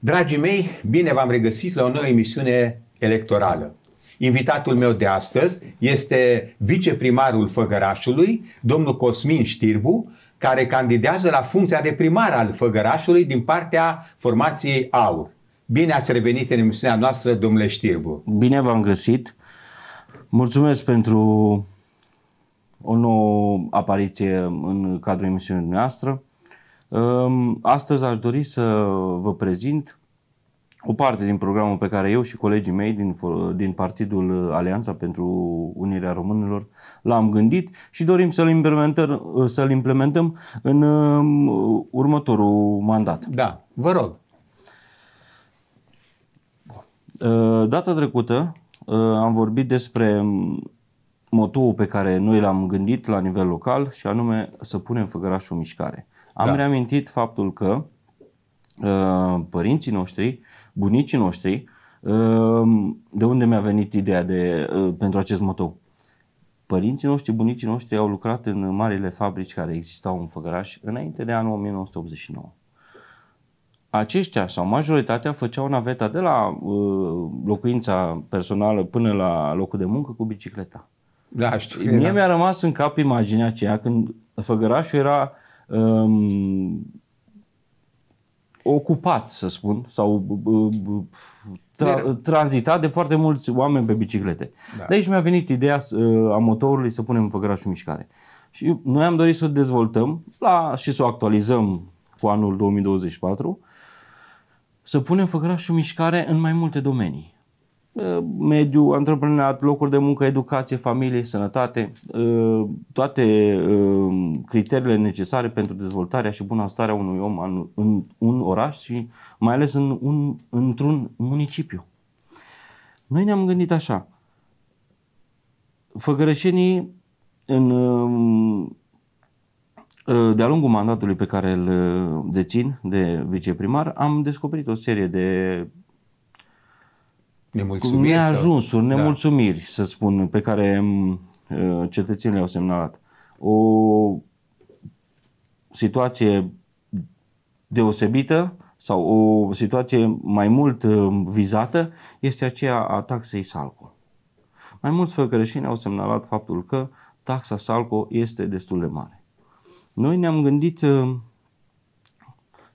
Dragii mei, bine v-am regăsit la o nouă emisiune electorală. Invitatul meu de astăzi este viceprimarul Făgărașului, domnul Cosmin Știrbu, care candidează la funcția de primar al Făgărașului din partea formației AUR. Bine ați revenit în emisiunea noastră, domnule Știrbu. Bine v-am găsit. Mulțumesc pentru o nouă apariție în cadrul emisiunii noastre. Astăzi aș dori să vă prezint o parte din programul pe care eu și colegii mei din, din Partidul Alianța pentru Unirea Românilor l-am gândit și dorim să-l implementăm, să-l implementăm în um, următorul mandat. Da, vă rog. Uh, data trecută uh, am vorbit despre um, motoul pe care noi l-am gândit la nivel local și anume să punem Făgărașul mișcare. Am da. reamintit faptul că uh, părinții noștri, bunicii noștri, uh, de unde mi-a venit ideea de, uh, pentru acest motou? Părinții noștri, bunicii noștri au lucrat în marile fabrici care existau în Făgăraș înainte de anul 1989 aceștia sau majoritatea făceau naveta de la uh, locuința personală până la locul de muncă cu bicicleta. Da, știu Mie era. mi-a rămas în cap imaginea aceea când Făgărașul era um, ocupat, să spun, sau tra- tranzitat de foarte mulți oameni pe biciclete. Da. De aici mi-a venit ideea uh, a motorului să punem în și mișcare. Și noi am dorit să o dezvoltăm la, și să o actualizăm cu anul 2024, să punem făcăraș și mișcare în mai multe domenii. Uh, mediu, antreprenoriat, locuri de muncă, educație, familie, sănătate, uh, toate uh, criteriile necesare pentru dezvoltarea și bunăstarea unui om în un oraș și mai ales în un, într-un municipiu. Noi ne-am gândit așa, făgărășenii în, de-a lungul mandatului pe care îl dețin de viceprimar, am descoperit o serie de Nemulțumiri, neajunsuri, sau? Da. nemulțumiri, da. să spun, pe care mm, ă, cetățenii au semnalat. O situație deosebită sau o situație mai mult ă, vizată este aceea a taxei Salco. Mai mulți făcărășini au semnalat faptul că taxa Salco este destul de mare. Noi ne-am gândit ă,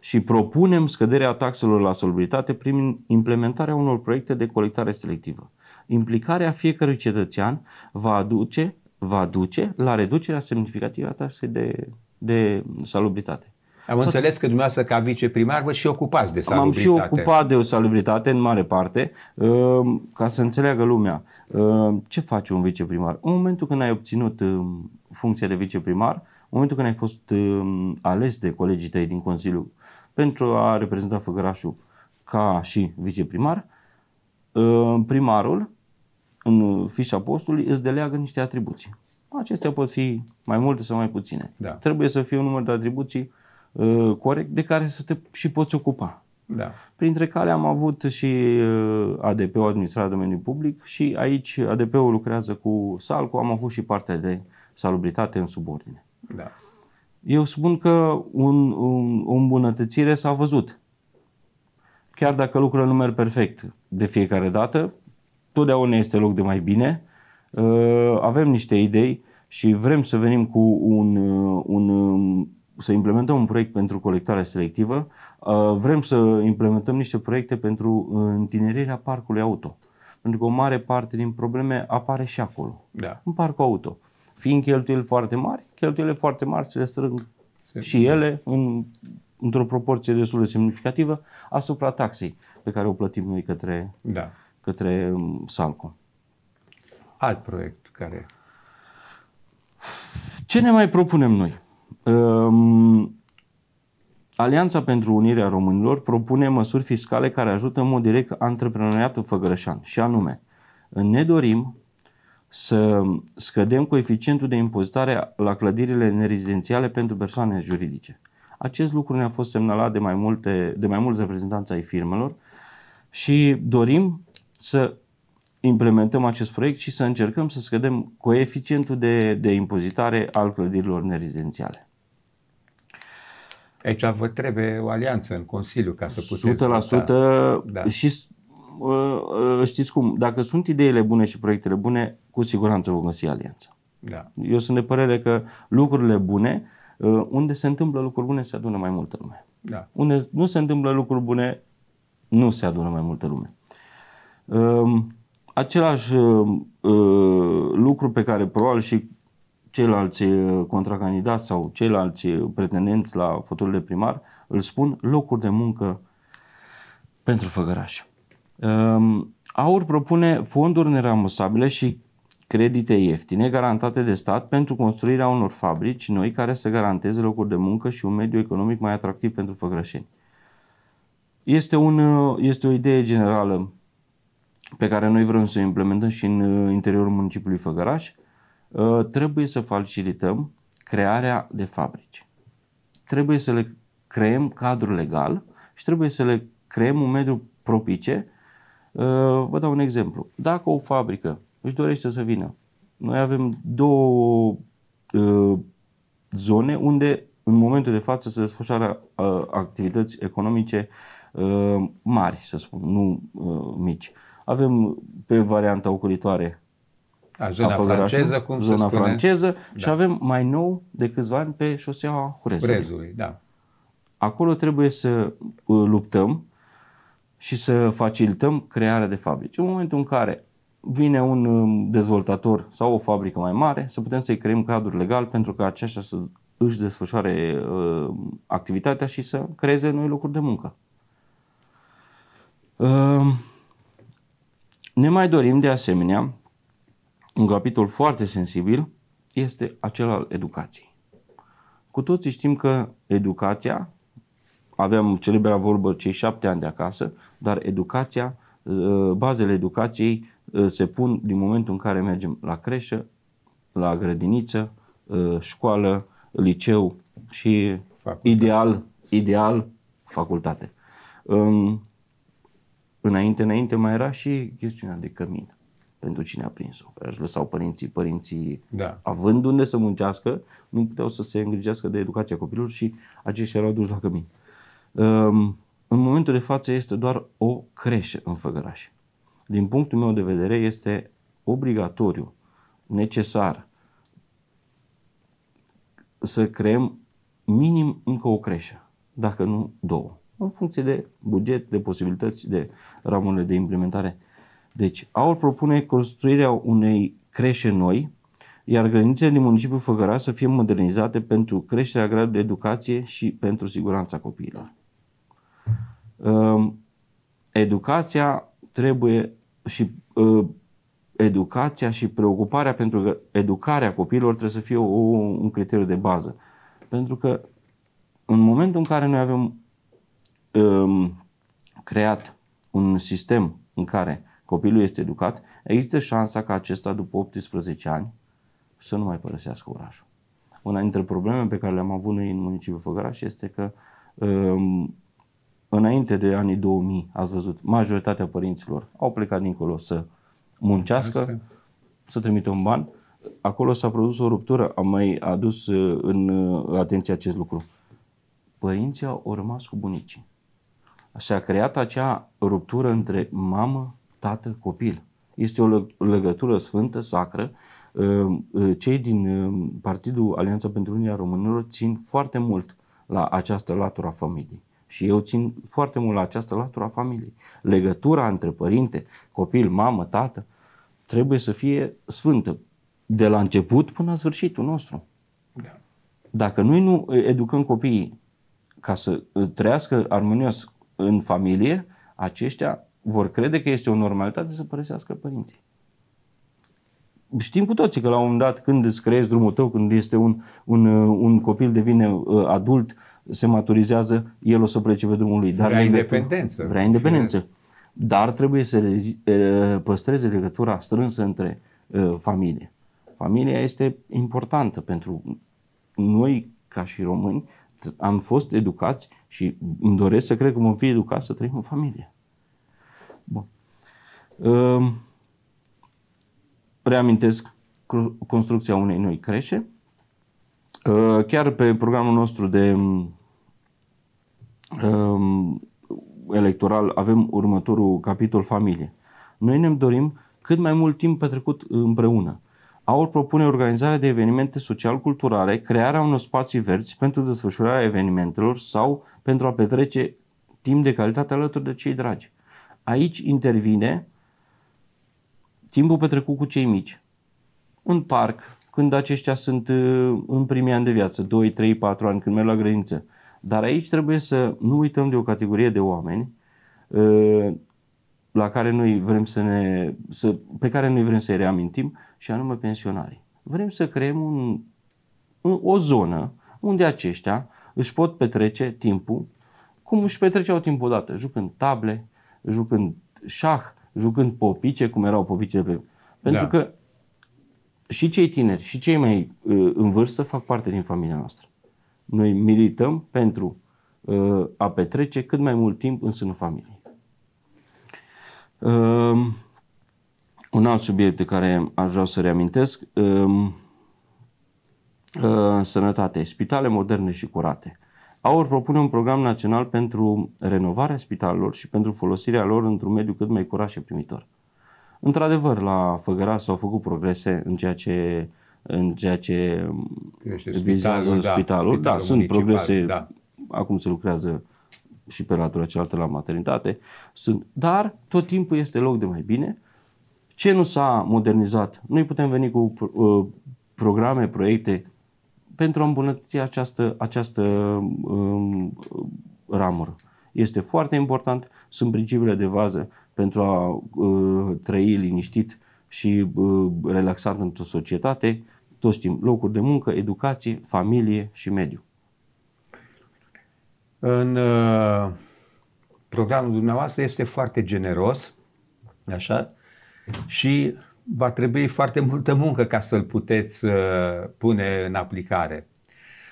și propunem scăderea taxelor la salubritate prin implementarea unor proiecte de colectare selectivă. Implicarea fiecărui cetățean va aduce, va duce la reducerea semnificativă a taxei de, de salubritate. Am Tot... înțeles că dumneavoastră ca viceprimar vă și ocupați de salubritate. M-am și ocupat de o salubritate în mare parte, ehm, ca să înțeleagă lumea. Ehm, ce face un viceprimar? În momentul când ai obținut ehm, funcția de viceprimar, momentul când ai fost uh, ales de colegii tăi din Consiliu pentru a reprezenta Făgărașul ca și viceprimar, uh, primarul în fișa postului îți deleagă niște atribuții. Acestea pot fi mai multe sau mai puține. Da. Trebuie să fie un număr de atribuții uh, corect de care să te și poți ocupa. Da. Printre care am avut și uh, ADP-ul Administrarea Domeniului Public și aici ADP-ul lucrează cu SALCO, am avut și partea de salubritate în subordine. Da. Eu spun că un, un, o îmbunătățire s-a văzut. Chiar dacă lucrurile nu merg perfect de fiecare dată, totdeauna este loc de mai bine. Uh, avem niște idei și vrem să venim cu un, uh, un um, să implementăm un proiect pentru colectarea selectivă, uh, vrem să implementăm niște proiecte pentru întinerirea parcului auto. Pentru că o mare parte din probleme apare și acolo, da. în parcul auto. Fiind cheltuieli foarte mari, cheltuielile foarte mari se strâng se... și ele în, într-o proporție destul de semnificativă asupra taxei pe care o plătim noi către, da. către um, Salco. Alt proiect care... Ce ne mai propunem noi? Um, Alianța pentru Unirea Românilor propune măsuri fiscale care ajută în mod direct antreprenoriatul făgărășan și anume, ne dorim să scădem coeficientul de impozitare la clădirile nerezidențiale pentru persoane juridice. Acest lucru ne-a fost semnalat de mai, multe, de mai mulți reprezentanți ai firmelor și dorim să implementăm acest proiect și să încercăm să scădem coeficientul de, de impozitare al clădirilor nerezidențiale. Aici vă trebuie o alianță în Consiliu ca să puteți... 100% Da. și Ă, ă, știți cum, dacă sunt ideile bune și proiectele bune, cu siguranță vom găsi alianța. Da. Eu sunt de părere că lucrurile bune, ă, unde se întâmplă lucruri bune, se adună mai multă lume. Da. Unde nu se întâmplă lucruri bune, nu se adună mai multă lume. Același lucru pe care probabil și ceilalți contracandidați sau ceilalți pretendenți la de primar îl spun locuri de muncă pentru făgărași. Ehm, Aur propune fonduri neramusabile și credite ieftine garantate de stat pentru construirea unor fabrici noi care să garanteze locuri de muncă și un mediu economic mai atractiv pentru făgrășeni. Este, un, este o idee generală pe care noi vrem să o implementăm și în uh, interiorul municipiului Făgăraș. Uh, trebuie să facilităm crearea de fabrici. Trebuie să le creăm cadrul legal și trebuie să le creăm un mediu propice Ă, vă dau un exemplu. Dacă o fabrică își dorește să vină, noi avem două ă, zone unde în momentul de față se desfășoară ă, activități economice mari, să spun, nu mici. Avem pe varianta ocolitoare a zona a franceză, cum zona se spune. franceză da. și avem mai nou de câțiva ani pe șoseaua Hurezului. Hurezului da. Acolo trebuie să luptăm și să facilităm crearea de fabrici. În momentul în care vine un um, dezvoltator sau o fabrică mai mare, să putem să-i creăm cadrul legal pentru că aceștia să își desfășoare uh, activitatea și să creeze noi locuri de muncă. Uh, ne mai dorim de asemenea, un capitol foarte sensibil este acela al educației. Cu toții știm că educația Aveam celebra vorbă cei șapte ani de acasă, dar educația, uh, bazele educației uh, se pun din momentul în care mergem la creșă, la grădiniță, uh, școală, liceu și facultate. ideal, ideal, facultate. Um, înainte, înainte mai era și chestiunea de cămin pentru cine a prins-o. Își lăsau părinții, părinții da. având unde să muncească, nu puteau să se îngrijească de educația copilului și aceștia erau duși la cămin. Uh, Ehm, în momentul de față este doar o creșă în Făgăraș. Din punctul meu de vedere este obligatoriu, necesar să creăm minim încă o creșă, dacă nu două, în funcție de buget, de posibilități, de ramurile de implementare. Deci, AUR propune construirea unei creșe noi, iar grădinițele din municipiul Făgăraș să fie modernizate pentru creșterea gradului de educație și pentru siguranța copiilor. Ehm, educația trebuie și ehm, educația și preocuparea pentru că educarea copiilor trebuie să fie o, un criteriu de bază. Pentru că în momentul în care noi avem um, creat un sistem în care copilul este educat, există șansa ca acesta după 18 ani să nu mai părăsească orașul. Una dintre problemele pe care le-am avut noi în municipiul Făgăraș este că um, înainte de anii 2000, ați văzut, majoritatea părinților au plecat dincolo să muncească, să trimită un ban. Acolo s-a produs o ruptură, am mai adus uh, în uh, atenție acest lucru. Părinții au rămas cu bunicii. S-a creat acea ruptură între mamă, tată, copil. Este o legătură sfântă, sacră. Uh, cei din Partidul Alianța pentru Uniunea Românilor țin foarte mult la această latură a familiei. Și eu țin foarte mult la această latură a familiei. Legătura între părinte, copil, mamă, tată, trebuie să fie sfântă de la început până la sfârșitul nostru. Da. Dacă noi nu educăm copiii ca să uh, trăiască armonios în familie, aceștia vor crede că este o normalitate să părăsească părinții. Știm cu toții că la un moment dat când îți creezi drumul tău, când este un, un, uh, un copil devine uh, adult, uh, se maturizează, el o să plece pe drumul lui. Dar vrea independență. Vrea independență. Dar trebuie să păstreze legătura strânsă între familie. Familia este importantă pentru noi ca și români. Am fost educați și îmi doresc să cred că vom fi educați să trăim în familie. Bun. Ehm, reamintesc construcția unei noi creșe, Uh, chiar pe programul nostru de um, um, electoral avem următorul capitol familie. Noi ne dorim cât mai mult timp petrecut împreună. AUR propune organizarea de evenimente social-culturale, crearea unor spații verzi pentru desfășurarea evenimentelor sau pentru a petrece timp de calitate alături de cei dragi. Aici intervine timpul petrecut cu cei mici. Un parc, când aceștia sunt uh, în primii ani de viață, 2, 3, 4 ani, când merg la grădiniță. Dar aici trebuie să nu uităm de o categorie de oameni uh, la care noi vrem să ne, să, pe care noi vrem să-i reamintim și anume pensionarii. Vrem să creăm un, un, o zonă unde aceștia își pot petrece timpul cum își petreceau timpul odată, jucând table, jucând șah, jucând popice, cum erau popice pe... Da. Pentru da. că și cei tineri și cei mai uh, în vârstă fac parte din familia noastră. Noi milităm pentru uh, a petrece cât mai mult timp în sânul familiei. Uh, un alt subiect de care aș vrea să reamintesc, uh, uh, sănătate, spitale moderne și curate. AUR propune un program național pentru renovarea spitalelor și pentru folosirea lor într-un mediu cât mai curat și primitor. Uh, Într-adevăr, la Făgăraș s-au făcut progrese în ceea ce în ceea ce spitalul, vizează spitalul. Da, spitalul. da sunt progrese. Da. Acum se lucrează și pe latura cealaltă la maternitate. Sunt, dar tot timpul este loc de mai bine. Ce nu s-a modernizat? Noi putem veni cu uh, programe, proiecte pentru a îmbunătăți această, această uh, ramură este foarte important, sunt principiile de bază pentru a uh, trăi liniștit și uh, relaxat într-o societate, toți știm, locuri de muncă, educație, familie și mediu. În uh, programul dumneavoastră este foarte generos, așa, și va trebui foarte multă muncă ca să-l puteți uh, pune în aplicare.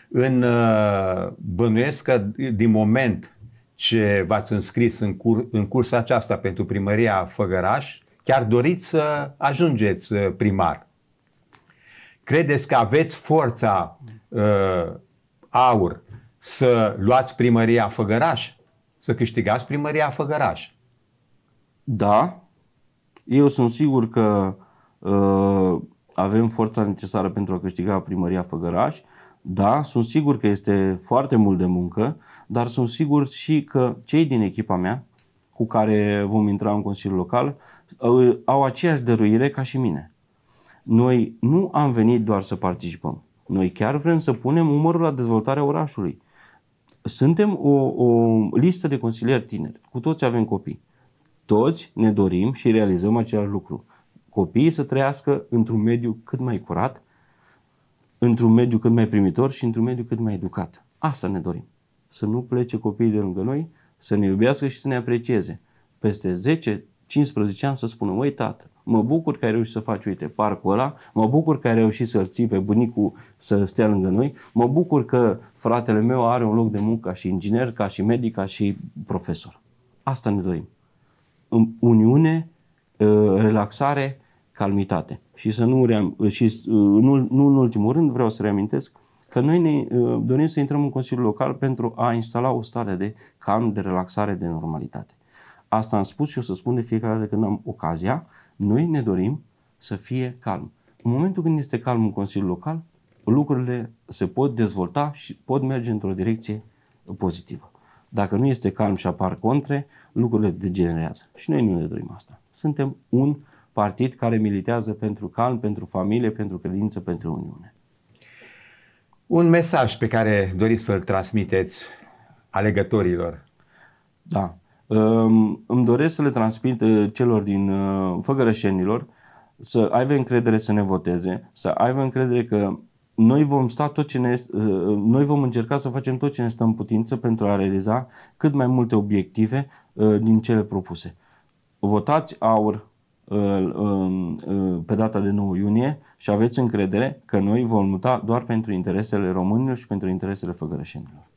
În uh, bănuiesc că din moment ce v-ați înscris în, cur- în cursa aceasta pentru primăria Făgăraș, chiar doriți să ajungeți uh, primar. Credeți că aveți forța uh, aur să luați primăria Făgăraș? Să câștigați primăria Făgăraș? Da. Eu sunt sigur că uh, avem forța necesară pentru a câștiga primăria Făgăraș. Uh, da, sunt sigur că este foarte mult de muncă, dar sunt sigur și că cei din echipa mea, cu care vom intra în Consiliul Local, uh, au aceeași dăruire ca și mine. Noi nu am venit doar să participăm. Noi chiar vrem să punem umărul la dezvoltarea orașului. Suntem o, o listă de consilieri tineri. Cu toți avem copii. Toți ne dorim și realizăm același lucru. Copiii să trăiască într-un mediu cât mai curat, într-un mediu cât mai primitor și într-un mediu cât mai educat. Asta ne dorim. Să nu plece copiii de lângă noi, să ne iubească și să ne aprecieze. Peste 10, 15 ani să spună, măi tată, mă bucur că ai reușit să faci, uite, parcul ăla, mă bucur că ai reușit să-l ții pe bunicul să stea lângă noi, mă bucur că fratele meu are un loc de muncă ca și inginer, ca și medic, ca și profesor. Asta ne dorim. Uniune, ă, relaxare, calmitate. Și să nu, ream, și, uh, nu, nu în ultimul rând vreau să reamintesc că noi ne uh, dorim să intrăm în Consiliul Local pentru a instala o stare de calm, de relaxare, de normalitate. Asta am spus și o să spun de fiecare dată când am ocazia. Noi ne dorim să fie calm. În momentul când este calm în Consiliul Local, lucrurile se pot dezvolta și pot merge într-o direcție pozitivă. Dacă nu este calm și apar contre, lucrurile degenerează. Și noi nu ne dorim asta. Suntem un partid care militează pentru calm, pentru familie, pentru credință, pentru Uniune. Un mesaj pe care doriți să-l transmiteți alegătorilor. Da. Îmi doresc să le transmit uh, celor din uh, făgărășenilor să aibă încredere să ne voteze, să aibă încredere că noi vom sta tot ce ne, uh, noi vom încerca să facem tot ce ne stă în putință pentru a realiza cât mai multe obiective din cele propuse. Votați aur, pe data de 9 iunie și aveți încredere că noi vom muta doar pentru interesele românilor și pentru interesele făgărășenilor.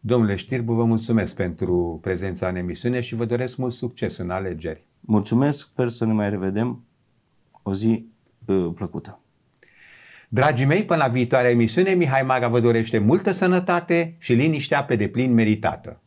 Domnule Știrbu, vă mulțumesc pentru prezența în emisiune și vă doresc mult succes în alegeri. Mulțumesc, sper să ne mai revedem. O zi uh, plăcută. Dragii mei, până la viitoarea emisiune, Mihai maga, vă dorește multă sănătate și liniștea pe deplin meritată.